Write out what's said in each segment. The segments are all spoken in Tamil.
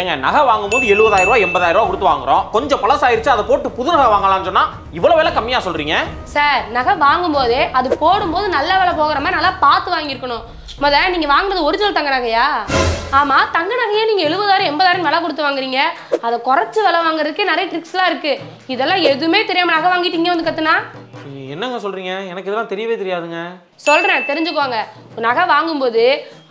ஏங்க நகை வாங்கும்போது எழுபதாயிரம் ரூபாய் எண்பதாயிரம் ரூபாய் கொடுத்து வாங்குறோம் கொஞ்சம் பழசாயிருச்சு அதை போட்டு புது நகை வாங்கலாம்னு சொன்னா இவ்வளவு விலை கம்மியா சொல்றீங்க சார் நகை வாங்கும் போதே அது போடும்போது நல்ல விலை போகிற மாதிரி நல்லா பார்த்து வாங்கியிருக்கணும் முத நீங்க வாங்குறது ஒரிஜினல் தங்க நகையா ஆமா தங்க நகையே நீங்க எழுபதாயிரம் எண்பதாயிரம் விலை கொடுத்து வாங்குறீங்க அதை குறைச்சு விலை வாங்குறதுக்கே நிறைய ட்ரிக்ஸ்லாம் இருக்கு இதெல்லாம் எதுவுமே தெரியாம நகை வாங்கிட்டீங்க வந்து கத்துனா என்னங்க சொல்றீங்க எனக்கு இதெல்லாம் தெரியவே தெரியாதுங்க சொல்கிறேன் தெரிஞ்சுக்கோங்க நகை வாங்கும்போது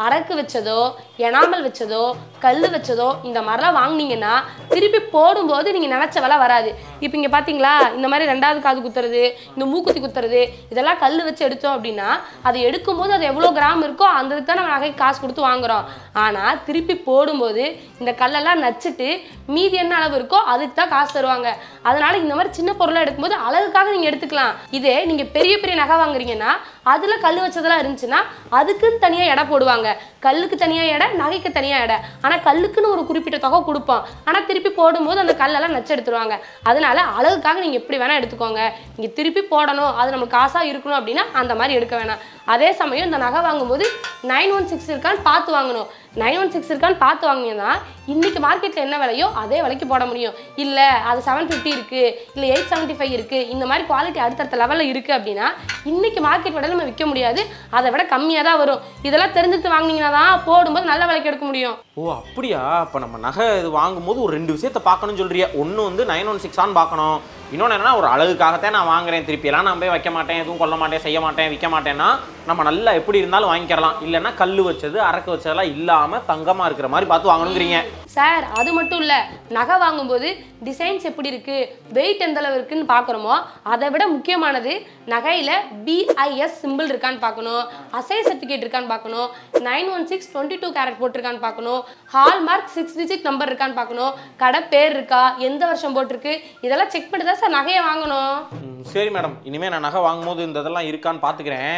அரக்கு வச்சதோ எனாமல் வச்சதோ கல் வச்சதோ இந்த மாதிரிலாம் வாங்கினீங்கன்னா திருப்பி போடும்போது நீங்கள் நினச்ச வேலை வராது இப்போ இங்கே பார்த்தீங்களா இந்த மாதிரி ரெண்டாவது காது குத்துறது இந்த மூக்குத்தி குத்துறது இதெல்லாம் கல் வச்சு எடுத்தோம் அப்படின்னா அதை எடுக்கும்போது அது எவ்வளோ கிராம் இருக்கோ அந்த இதுக்கு தான் நம்ம நகைக்கு காசு கொடுத்து வாங்குகிறோம் ஆனால் திருப்பி போடும்போது இந்த கல்லெல்லாம் நச்சுட்டு மீதி என்ன அளவு இருக்கோ அதுக்கு தான் காசு தருவாங்க அதனால் இந்த மாதிரி சின்ன பொருளாக எடுக்கும்போது அழகுக்காக நீங்கள் எடுத்துக்கலாம் இதே நீங்கள் பெரிய பெரிய நகை வாங்குறீங்கன்னா அதில் கல் வச்சதெல்லாம் இருந்துச்சுன்னா அதுக்குன்னு தனியாக எடை போடுவாங்க கல்லுக்கு தனியாக எடை நகைக்கு தனியாக எடை ஆனால் கல்லுக்குன்னு ஒரு குறிப்பிட்ட தொகை கொடுப்போம் ஆனால் திருப்பி போடும்போது அந்த கல்லெல்லாம் நச்சு எடுத்துருவாங்க அதனால அழகுக்காக நீங்கள் எப்படி வேணால் எடுத்துக்கோங்க நீங்கள் திருப்பி போடணும் அது நம்மளுக்கு காசாக இருக்கணும் அப்படின்னா அந்த மாதிரி எடுக்க வேணாம் அதே சமயம் இந்த நகை வாங்கும்போது நைன் ஒன் சிக்ஸ் இருக்கான்னு பார்த்து வாங்கணும் நைன் ஒன் சிக்ஸ் இருக்கான்னு பார்த்து வாங்கினா இன்றைக்கி மார்க்கெட்டில் என்ன விலையோ அதே விலைக்கு போட முடியும் இல்லை அது செவன் ஃபிஃப்டி இருக்குது இல்லை எயிட் செவன்ட்டி ஃபைவ் இருக்குது இந்த மாதிரி குவாலிட்டி அடுத்தடுத்த லெவலில் இருக்குது அப்படின்னா இன்றைக்கி மார்க்கெட் விட நம்ம விற்க முடியாது அதை விட கம்மியாக தான் வரும் இதெல்லாம் தெரிஞ்சுட்டு வாங்கினீங்கன்னா தான் போடும்போது நல்ல விலைக்கு எடுக்க முடியும் ஓ அப்படியா இப்போ நம்ம நகை இது வாங்கும்போது ஒரு ரெண்டு விஷயத்தை பார்க்கணும்னு சொல்கிறியா ஒன்று வந்து நைன் ஒன் சிக்ஸான்னு பார்க்கணும் இன்னொன்று என்னென்னா ஒரு அழகுக்காகத்தான் நான் வாங்குறேன் திருப்பி எல்லாம் நான் போய் வைக்க மாட்டேன் எதுவும் கொல்ல மாட்டேன் செய்ய மாட்டேன் விற்க மாட்டேன்னா நம்ம நல்லா எப்படி இருந்தாலும் வாங்கிக்கிறலாம் இல்லைன்னா கல் வச்சது அரக்க வச்சதெல்லாம் இல்லாமல் தங்கமாக இருக்கிற மாதிரி பார்த்து வாங்கணுங்கிறீங்க சார் அது மட்டும் இல்லை நகை வாங்கும்போது டிசைன்ஸ் எப்படி இருக்குது வெயிட் எந்த அளவு இருக்குன்னு பார்க்குறோமோ அதை விட முக்கியமானது நகையில் பிஐஎஸ் சிம்பிள் இருக்கான்னு பார்க்கணும் அசை சர்டிஃபிகேட் இருக்கான்னு பார்க்கணும் nine one six twenty two carat போட்டிருக்கான்னு பார்க்கணும் ஹால்மார்க் சிக்ஸ் டிஜிட் நம்பர் இருக்கான்னு பார்க்கணும் கடை பேர் இருக்கா எந்த வருஷம் போட்டிருக்கு இதெல்லாம் செக் பண்ணி தான் சார் நகையை வாங்கணும் சரி மேடம் இனிமேல் நான் நகை வாங்கும்போது இந்த இதெல்லாம் இருக்கான்னு பார்த்துக்கிறேன்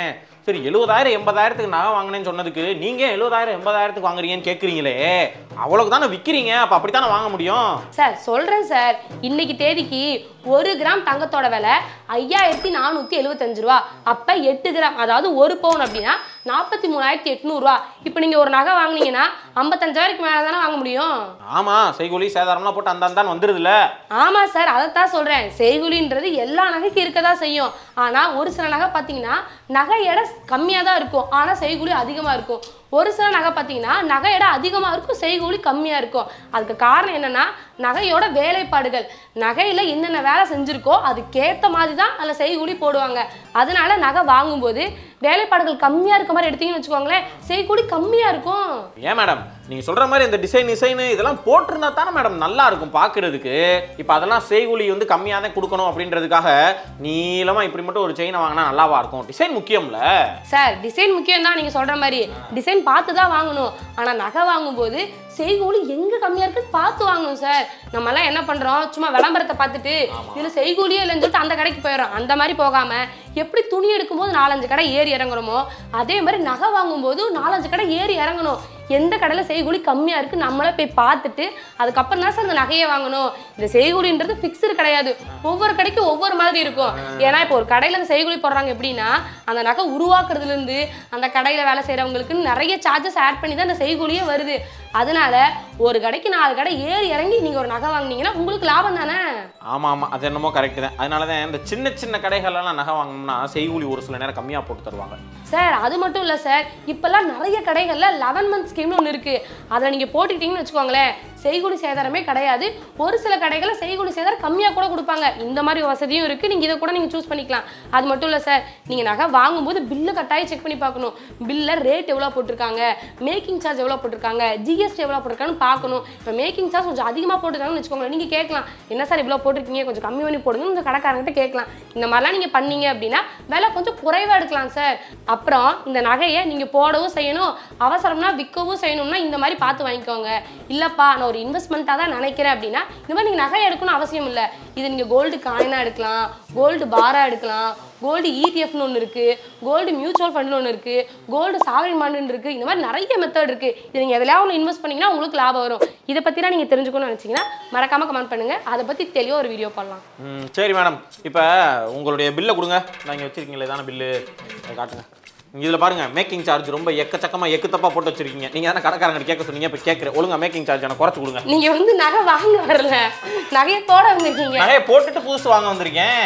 சரி எழுபதாயிரம் எண்பதாயிரத்துக்கு நகை வாங்கினேன்னு சொன்னதுக்கு நீங்க எழுபதாயிரம் எண்பதாயிரத்துக்கு வாங்குறீங்கன்னு கேட்குறீங்களே அவ்வளோக்கு தானே விற்கிறீங்க அப்போ வாங்க முடியும் சார் சொல்றேன் சார் இன்னைக்கு தேதிக்கு ஒரு கிராம் தங்கத்தோட விலை ஐயாயிரத்தி நானூற்றி எழுபத்தஞ்சு ரூபா அப்போ எட்டு கிராம் அதாவது ஒரு பவுன் அப்படின்னா நாற்பத்தி மூணாயிரத்தி எட்நூறுவா இப்போ நீங்கள் ஒரு நகை வாங்கினீங்கன்னா ஐம்பத்தஞ்சாயிரத்துக்கு மேலே தானே வாங்க முடியும் ஆமாம் செய்குலி சேதாரம்லாம் போட்டு அந்த தான் வந்துருதுல ஆமாம் சார் அதைத்தான் சொல்கிறேன் செய்குலின்றது எல்லா நகைக்கும் இருக்க தான் செய்யும் ஆனால் ஒரு சில நகை பாத்தீங்கன்னா நகை எடை கம்மியாக தான் இருக்கும் ஆனால் செய்குலி அதிகமாக இருக்கும் ஒரு சில நகை பார்த்தீங்கன்னா நகையோட அதிகமாக இருக்கும் செய்கூலி கம்மியாக இருக்கும் அதுக்கு காரணம் என்னென்னா நகையோட வேலைப்பாடுகள் நகையில் என்னென்ன வேலை செஞ்சுருக்கோ அதுக்கேற்ற மாதிரி தான் அதில் செய்கூலி போடுவாங்க அதனால நகை வாங்கும்போது வேலைப்பாடுகள் கம்மியாக இருக்க மாதிரி எடுத்தீங்கன்னு வச்சுக்கோங்களேன் செய்கூடி கம்மியாக இருக்கும் ஏன் மேடம் நீங்கள் சொல்கிற மாதிரி இந்த டிசைன் டிசைனு இதெல்லாம் போட்டிருந்தா தானே மேடம் நல்லா இருக்கும் பார்க்குறதுக்கு இப்போ அதெல்லாம் செய்கூலி வந்து கம்மியா தான் கொடுக்கணும் அப்படின்றதுக்காக நீளமாக இப்படி மட்டும் ஒரு செயினை வாங்கினா நல்லாவா இருக்கும் டிசைன் முக்கியம்ல சார் டிசைன் முக்கியம் தான் நீங்கள் சொல்கிற மாதிரி டிசைன் பார்த்து தான் வாங்கணும் ஆனால் நகை வாங்கும்போது செய்கூலி எங்க கம்மியா இருக்குன்னு பார்த்து வாங்கணும் சார் நம்ம எல்லாம் என்ன பண்றோம் சும்மா விளம்பரத்தை பார்த்துட்டு இதுல செய்கூலியே இல்லைன்னு சொல்லிட்டு அந்த கடைக்கு போயிடும் அந்த மாதிரி போகாம எப்படி துணி எடுக்கும்போது நாலஞ்சு கடை ஏறி இறங்குறோமோ அதே மாதிரி நகை வாங்கும்போது நாலஞ்சு கடை ஏறி இறங்கணும் எந்த கடையில் செய்கூலி கம்மியாக இருக்குது நம்மளே போய் பார்த்துட்டு அதுக்கப்புறம் தான் சார் அந்த நகையை வாங்கணும் இந்த செய்கூலின்றது ஃபிக்ஸடு கிடையாது ஒவ்வொரு கடைக்கும் ஒவ்வொரு மாதிரி இருக்கும் ஏன்னா இப்போ ஒரு கடையில் அந்த செய்கூலி போடுறாங்க எப்படின்னா அந்த நகை உருவாக்குறதுலேருந்து அந்த கடையில் வேலை செய்கிறவங்களுக்கு நிறைய சார்ஜஸ் ஆட் பண்ணி தான் அந்த செய்கூலியே வருது அதனால ஒரு கடைக்கு நாலு கடை ஏறி இறங்கி நீங்கள் ஒரு நகை வாங்கினீங்கன்னா உங்களுக்கு லாபம் தானே ஆமாம் ஆமாம் அது என்னமோ கரெக்டு தான் அதனால தான் இந்த சின்ன சின்ன எல்லாம் நகை வாங்கணும்னா செய்கூலி ஒரு சில நேரம் கம்மியாக போட்டு தருவாங்க சார் அது மட்டும் இல்லை சார் இப்போல்லாம் நிறைய கடைகளில் லெவன் மந்த் ஸ்கீம்னு ஒன்று இருக்குது அதில் நீங்கள் போட்டுக்கிட்டீங்கன்னு வச்சுக்கோங்களேன் செய்கூலி சேதாரமே கிடையாது ஒரு சில கடைகளில் செய்கூலி சேதாரம் கம்மியாக கூட கொடுப்பாங்க இந்த மாதிரி வசதியும் இருக்குது நீங்கள் இதை கூட நீங்கள் சூஸ் பண்ணிக்கலாம் அது மட்டும் இல்லை சார் நீங்கள் நகை வாங்கும்போது பில்லு கட்டாயம் செக் பண்ணி பார்க்கணும் பில்லில் ரேட் எவ்வளோ போட்டிருக்காங்க மேக்கிங் சார்ஜ் எவ்வளோ போட்டிருக்காங்க ஜி ஹையஸ்ட் எவ்வளோ போட்டிருக்கான்னு பார்க்கணும் இப்போ மேக்கிங் சார்ஜ் கொஞ்சம் அதிகமாக போட்டுருக்காங்கன்னு வச்சுக்கோங்களேன் நீங்கள் கேட்கலாம் என்ன சார் இவ்வளோ போட்டிருக்கீங்க கொஞ்சம் கம்மி பண்ணி போடுங்க கொஞ்சம் கடைக்காரங்கிட்ட கேட்கலாம் இந்த மாதிரிலாம் நீங்கள் பண்ணீங்க அப்படின்னா விலை கொஞ்சம் குறைவாக எடுக்கலாம் சார் அப்புறம் இந்த நகையை நீங்கள் போடவும் செய்யணும் அவசரம்னா விற்கவும் செய்யணும்னா இந்த மாதிரி பார்த்து வாங்கிக்கோங்க இல்லைப்பா நான் ஒரு இன்வெஸ்ட்மெண்ட்டாக தான் நினைக்கிறேன் அப்படின்னா இந்த மாதிரி நீங்கள் நகை எடுக்கணும்னு அவசியம் இல்லை இது நீங்கள் கோல்டு காயினாக எடுக்கலாம் கோல்டு பாராக எடுக்கலாம் கோல்டு இடிஎஃப்னு e ஒன்று இருக்குது கோல்டு மியூச்சுவல் ஃபண்ட்னு ஒன்று இருக்குது கோல்டு சாவரின் பாண்டுன்னு இருக்குது இந்த மாதிரி நிறைய மெத்தட் இருக்குது இது நீங்கள் எதில் ஒன்று இன்வெஸ்ட் பண்ணிங்கன்னா உங்களுக்கு லாபம் வரும் இதை பற்றிலாம் நீங்கள் தெரிஞ்சுக்கணும்னு நினச்சிங்கன்னா மறக்காமல் கமெண்ட் பண்ணுங்கள் அதை பற்றி தெளிவாக ஒரு வீடியோ பண்ணலாம் சரி மேடம் இப்போ உங்களுடைய பில்லை கொடுங்க நாங்கள் வச்சுருக்கீங்களே தானே பில்லு காட்டுங்க இதில் பாருங்க மேக்கிங் சார்ஜ் ரொம்ப எக்கச்சக்கமாக எக்கு தப்பாக போட்டு வச்சிருக்கீங்க நீங்கள் தானே கடைக்காரங்க கேட்க சொன்னீங்க இப்போ கேட்குறேன் ஒழுங்கா மேக்கிங் சார்ஜ் எனக்கு குறைச்சி கொடுங்க நீங்கள் வந்து நகை வாங்க வரல நகையை போட வந்திருக்கீங்க நகையை போட்டுட்டு புதுசு வாங்க வந்திருக்கேன்